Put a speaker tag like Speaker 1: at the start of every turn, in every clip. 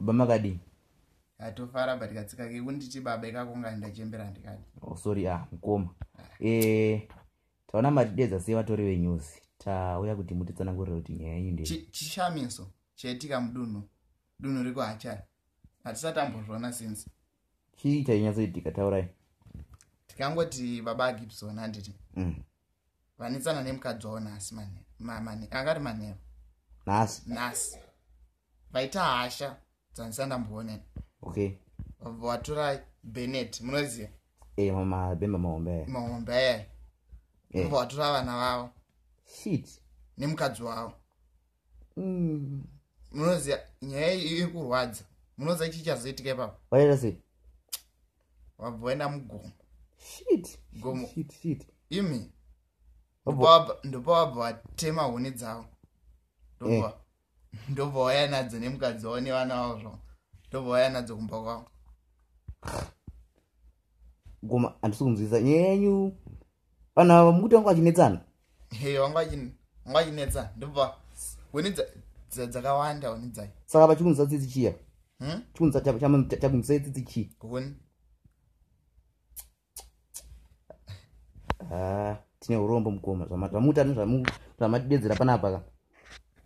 Speaker 1: baba makadini
Speaker 2: atofara but katsika kekunditi baba ikakonga ndachembera ndikati oh,
Speaker 1: sorry a ah, mukoma ah. e, taona madideza sei vatori venyuzi tauya kuti mutitsanangurire kuti nyaya yenyu
Speaker 2: ndechishamiso Ch- chaitika mudunhu dunhu riko hachari hatisatambozvona sinzi
Speaker 1: chii chainyatsoitika taurai
Speaker 2: tikangoti baba agibson handiti mm. vanetsana nemukadzi wavo nhasi angari manero nhasi nhasi vaita hasha dzandisandambona okay obva watora benet munoziva
Speaker 1: hey, eh, mabemba mahombe aya
Speaker 2: mahombe ayaya eh. hey. Eh. obva watora vana vavo shit nemukadzi wavo mm. munoziva nyaya iyi yekurwadza munoziva chii chazoitika ipapo vaita se wabva waenda mugomo shit gomo shit, shit. imi ndopa wabva watema huni dzavo ndobva hey ndobva auya nadzo nemukadziwo nevana wazvo ndobva auya nadzo kumba kwavo
Speaker 1: goma handisi kunzwisa nyaya yanyu vanhu ava mukuti vangu vachinetsana
Speaker 2: vangu vachinetsa ndobva huni dzakawanda huni dzai
Speaker 1: saka vachikunzwisa tsitsi chiya chikunzwisachakunzwisai tsitsi chii huni tine urombo mukoma zvamutani zvamatibedzera panapaka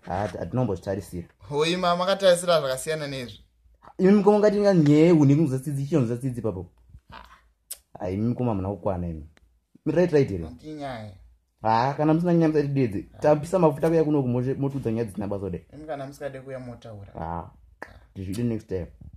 Speaker 1: hatinombozvitarisira
Speaker 2: oima makatarisira zvakasiyana neizvi
Speaker 1: imi mikoma ngatinga nyeune kunzwa tsidzi chinonzwa tsidzi papo aimi ah. mikoma hamuna kukwana imi mirightright here ha ah, kana musina nyaya musatidedze tapisa mafuta kuya kunoku motudza nyaya dzisina basa kudai
Speaker 2: kana musingade kuya motaura ha
Speaker 1: ah, tizvide next time